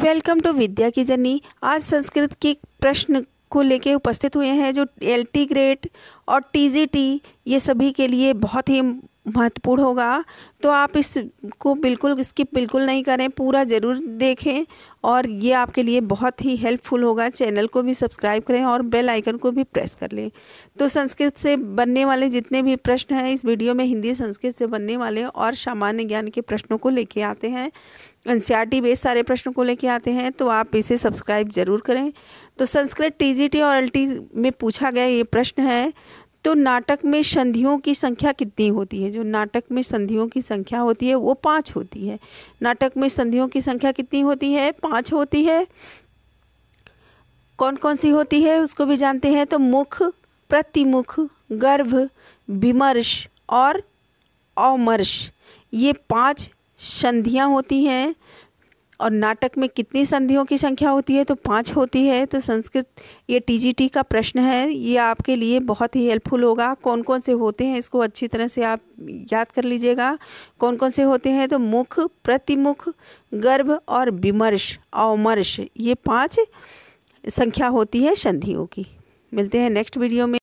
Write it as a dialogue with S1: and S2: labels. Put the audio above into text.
S1: welcome to विद्या की journey आज संस्कृत के प्रश्न को लेके उपस्थित हुए हैं जो एल टी ग्रेड और टी जी टी ये सभी के लिए बहुत ही महत्वपूर्ण होगा तो आप इसको बिल्कुल स्किप बिल्कुल नहीं करें पूरा ज़रूर देखें और ये आपके लिए बहुत ही हेल्पफुल होगा चैनल को भी सब्सक्राइब करें और बेल आइकन को भी प्रेस कर लें तो संस्कृत से बनने वाले जितने भी प्रश्न हैं इस वीडियो में हिंदी संस्कृत से बनने वाले और सामान्य ज्ञान के प्रश्नों को लेके आते हैं एन सी बेस सारे प्रश्नों को लेके आते हैं तो आप इसे सब्सक्राइब ज़रूर करें तो संस्कृत टी और एल में पूछा गया ये प्रश्न है तो नाटक में संधियों की संख्या कितनी होती है जो नाटक में संधियों की संख्या होती है वो पाँच होती है नाटक में संधियों की संख्या कितनी होती है पाँच होती है कौन कौन सी होती है उसको भी जानते हैं तो मुख प्रतिमुख गर्भ विमर्श और अमर्श ये पांच संधियां होती हैं और नाटक में कितनी संधियों की संख्या होती है तो पाँच होती है तो संस्कृत ये टीजीटी का प्रश्न है ये आपके लिए बहुत ही हेल्पफुल होगा कौन कौन से होते हैं इसको अच्छी तरह से आप याद कर लीजिएगा कौन कौन से होते हैं तो मुख प्रतिमुख गर्भ और विमर्श अवमर्श ये पाँच संख्या होती है संधियों की मिलते हैं नेक्स्ट वीडियो में